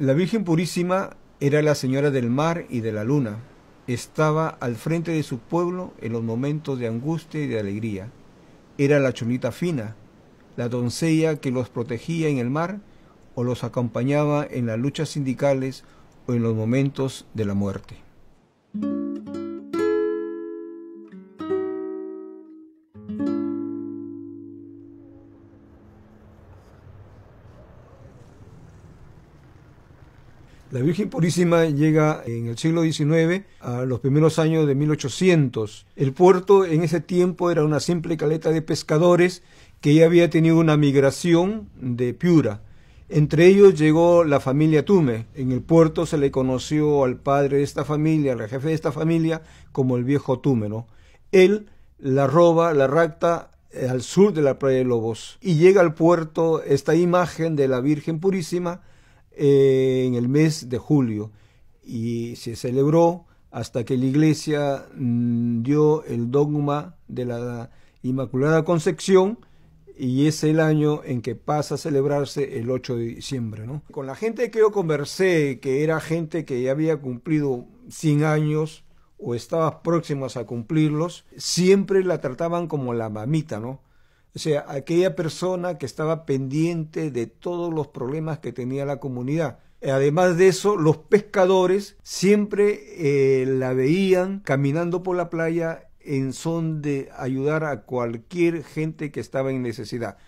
La Virgen Purísima era la Señora del Mar y de la Luna. Estaba al frente de su pueblo en los momentos de angustia y de alegría. Era la chulita fina, la doncella que los protegía en el mar o los acompañaba en las luchas sindicales o en los momentos de la muerte. La Virgen Purísima llega en el siglo XIX a los primeros años de 1800. El puerto en ese tiempo era una simple caleta de pescadores que ya había tenido una migración de Piura. Entre ellos llegó la familia Tume. En el puerto se le conoció al padre de esta familia, al jefe de esta familia, como el viejo Tume. Él la roba, la racta eh, al sur de la playa de Lobos y llega al puerto esta imagen de la Virgen Purísima eh, en el mes de julio y se celebró hasta que la iglesia mm, dio el dogma de la Inmaculada Concepción y es el año en que pasa a celebrarse el 8 de diciembre. ¿no? Con la gente que yo conversé, que era gente que ya había cumplido 100 años o estaba próximas a cumplirlos, siempre la trataban como la mamita, ¿no? O sea, aquella persona que estaba pendiente de todos los problemas que tenía la comunidad. Además de eso, los pescadores siempre eh, la veían caminando por la playa en son de ayudar a cualquier gente que estaba en necesidad.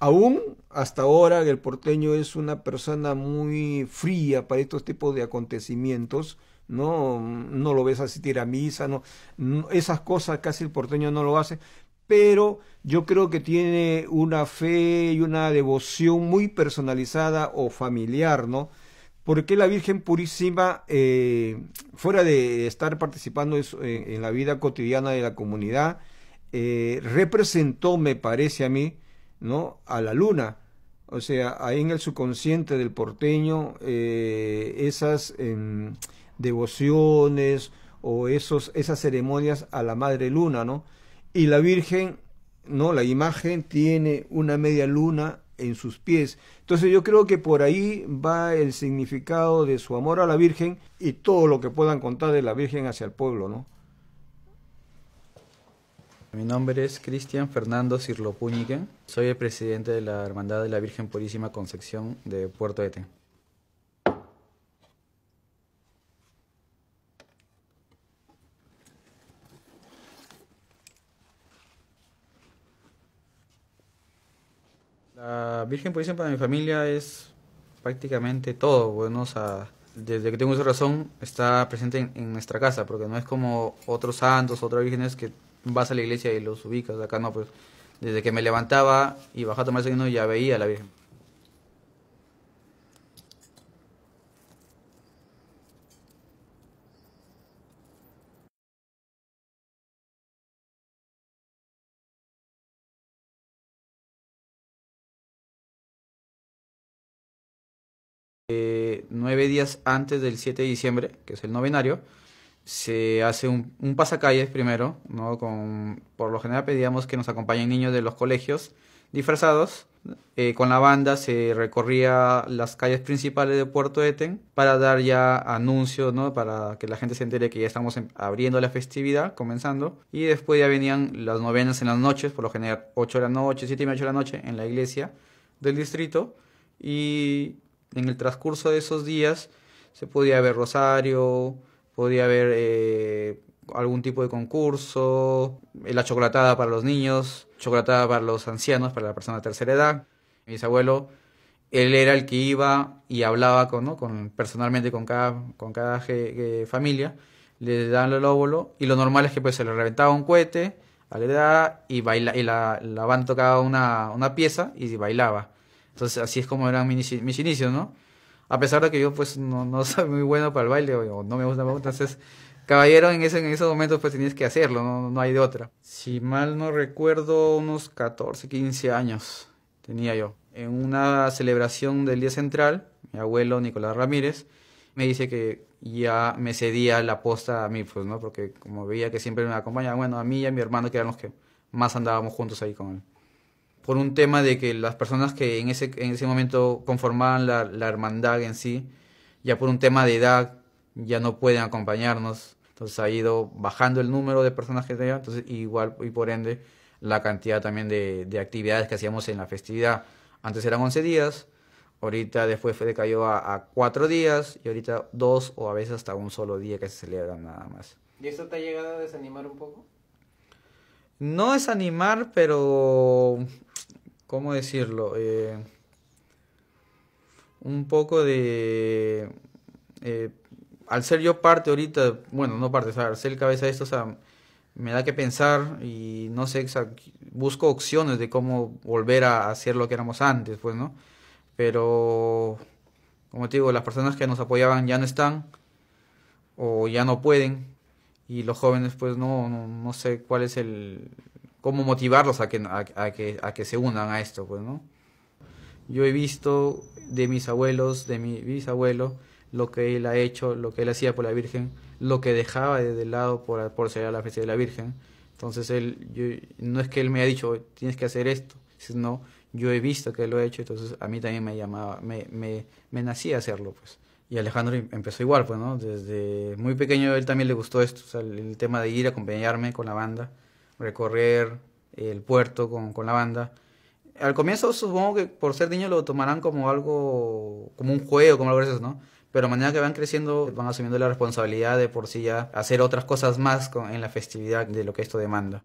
Aún hasta ahora el porteño es una persona muy fría para estos tipos de acontecimientos, no, no lo ves así a misa, no, esas cosas casi el porteño no lo hace, pero yo creo que tiene una fe y una devoción muy personalizada o familiar, ¿no? Porque la Virgen Purísima, eh, fuera de estar participando en la vida cotidiana de la comunidad, eh, representó, me parece a mí, ¿no? A la luna. O sea, ahí en el subconsciente del porteño, eh, esas em, devociones o esos, esas ceremonias a la Madre Luna, ¿no? Y la Virgen, ¿no? La imagen tiene una media luna en sus pies. Entonces yo creo que por ahí va el significado de su amor a la Virgen y todo lo que puedan contar de la Virgen hacia el pueblo, ¿no? Mi nombre es Cristian Fernando Cirlopúñiga, soy el presidente de la Hermandad de la Virgen Purísima Concepción de Puerto Ete. La Virgen Purísima para mi familia es prácticamente todo, bueno, desde que tengo esa razón está presente en, nuestra casa, porque no es como otros santos, otras vírgenes que vas a la iglesia y los ubicas, acá no, pues desde que me levantaba y bajaba a tomar el ya veía a la Virgen. Eh, nueve días antes del 7 de diciembre, que es el novenario, se hace un, pasacalles primero, ¿no? Con, por lo general pedíamos que nos acompañen niños de los colegios disfrazados. Eh, con la banda se recorría las calles principales de Puerto Eten para dar ya anuncios, ¿no? Para que la gente se entere que ya estamos abriendo la festividad, comenzando. Y después ya venían las novenas en las noches, por lo general 8 de la noche, 7 y media de la noche en la iglesia del distrito. Y en el transcurso de esos días se podía ver Rosario, podía haber eh, algún tipo de concurso, la chocolatada para los niños, chocolatada para los ancianos, para la persona de tercera edad. Mi bisabuelo, él era el que iba y hablaba con, con personalmente con cada, con cada eh, familia, le daban el óvulo y lo normal es que pues se le reventaba un cohete a la edad y, baila, y la, la banda tocaba una, una pieza y bailaba. Entonces así es como eran mis, mis inicios, ¿no? A pesar de que yo pues no, no soy muy bueno para el baile o no me gusta entonces caballero en, ese, en esos momentos pues tenías que hacerlo, no, no hay de otra. Si mal no recuerdo, unos 14, 15 años tenía yo. En una celebración del Día Central, mi abuelo Nicolás Ramírez me dice que ya me cedía la posta a mí, pues, ¿no? Porque como veía que siempre me acompañaba, bueno, a mí y a mi hermano que eran los que más andábamos juntos ahí con él por un tema de que las personas que en ese, en ese momento conformaban la, hermandad en sí, ya por un tema de edad, ya no pueden acompañarnos. Entonces ha ido bajando el número de personas que tenían, entonces igual y por ende la cantidad también de, actividades que hacíamos en la festividad. Antes eran 11 días, ahorita después fue decayó a, a 4 días y ahorita 2 o a veces hasta un solo día que se celebran nada más. ¿Y eso te ha llegado a desanimar un poco? No desanimar, pero ¿cómo decirlo? Eh, un poco de... Eh, al ser yo parte ahorita, bueno, no parte, o sea, al ser el cabeza de esto, o sea, me da que pensar y no sé, busco opciones de cómo volver a hacer lo que éramos antes, pues, ¿no? Pero, como te digo, las personas que nos apoyaban ya no están o ya no pueden y los jóvenes, pues, no, no sé cuál es el, cómo motivarlos a que, a, que, a que se unan a esto, pues, ¿no? Yo he visto de mis abuelos, de mi bisabuelo, lo que él ha hecho, lo que él hacía por la Virgen, lo que dejaba de lado por, por ser a la fiesta de la Virgen. Entonces, él, no es que él me haya dicho, tienes que hacer esto, sino yo he visto que lo ha hecho, entonces a mí también me llamaba, me, me, me nacía hacerlo, pues. Y Alejandro em, empezó igual, pues, ¿no? Desde muy pequeño él también le gustó esto, el tema de ir a acompañarme con la banda recorrer el puerto con, la banda. Al comienzo supongo que por ser niños lo tomarán como algo, como un juego, como algo de eso, ¿no? Pero mañana que van creciendo van asumiendo la responsabilidad de por sí ya hacer otras cosas más en la festividad de lo que esto demanda.